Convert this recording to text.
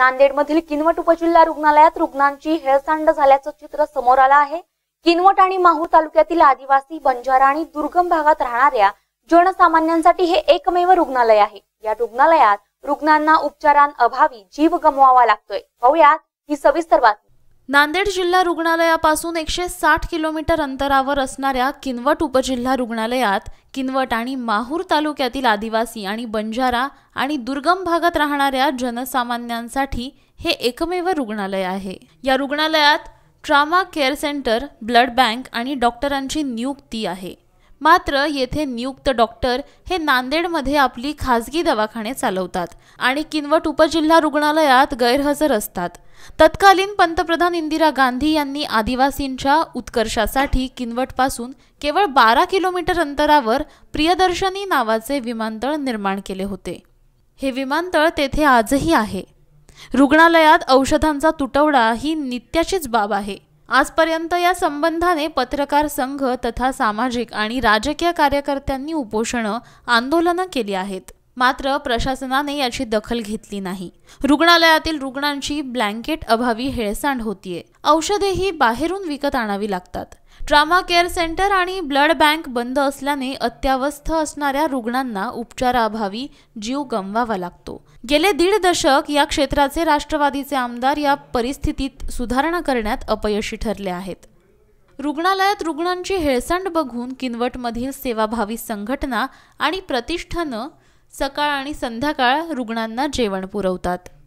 नांदेडमधील किनवट उपजिल्हा रुग्णालयात रुग्णांची हेळसांड झाल्याचं चित्र समोर आलं आहे किनवट आणि माहू तालुक्यातील आदिवासी बंजारा आणि दुर्गम भागात राहणाऱ्या जनसामान्यांसाठी हे एकमेव रुग्णालय आहे या रुग्णालयात रुग्णांना उपचारांअभावी जीव गमवावा लागतोय पाहुयात ही सविस्तर बातमी नांदेड जिल्हा रुग्णालयापासून एकशे साठ किलोमीटर अंतरावर असणाऱ्या किनवट उपजिल्हा रुग्णालयात किनवट आणि माहूर तालुक्यातील आदिवासी आणि बंजारा आणि दुर्गम भागात राहणाऱ्या जनसामान्यांसाठी हे एकमेव रुग्णालय आहे या रुग्णालयात trauma care centre blood bank आणि डॉक्टरांची नियुक्ती आहे मात्र येथे नियुक्त डॉक्टर हे नांदेडमध्ये आपली खाजगी दवाखाने चालवतात आणि किनवट उपजिल्हा रुग्णालयात गैरहजर असतात तत्कालीन पंतप्रधान इंदिरा गांधी यांनी आदिवासींच्या उत्कर्षासाठी किनवटपासून केवळ बारा किलोमीटर अंतरावर प्रियदर्शनी नावाचे विमानतळ निर्माण केले होते हे विमानतळ तेथे आजही आहे रुग्णालयात औषधांचा तुटवडा ही नित्याचीच बाब आहे आजपर्यंत या संबंधाने पत्रकार संघ तथा सामाजिक आणि राजकीय कार्यकर्त्यांनी उपोषणं आंदोलनं केली आहेत मात्र प्रशासनाने याची दखल घेतली नाही रुग्णालयातील रुग्णांची ब्लँकेट अभावी हेळसांड होतीये औषधेही बाहेरून विकत आणावी लागतात ट्रामा केअर सेंटर आणि ब्लड बँक बंद असल्याने अत्यावस्थ असणाऱ्या रुग्णांना उपचाराअभावी जीव गमवावा लागतो गेले दीड दशक या क्षेत्राचे राष्ट्रवादीचे आमदार या परिस्थितीत सुधारणा करण्यात अपयशी ठरले आहेत रुग्णालयात रुग्णांची हेळसंड बघून किनवटमधील सेवाभावी संघटना आणि प्रतिष्ठानं सकाळ आणि संध्याकाळ रुग्णांना जेवण पुरवतात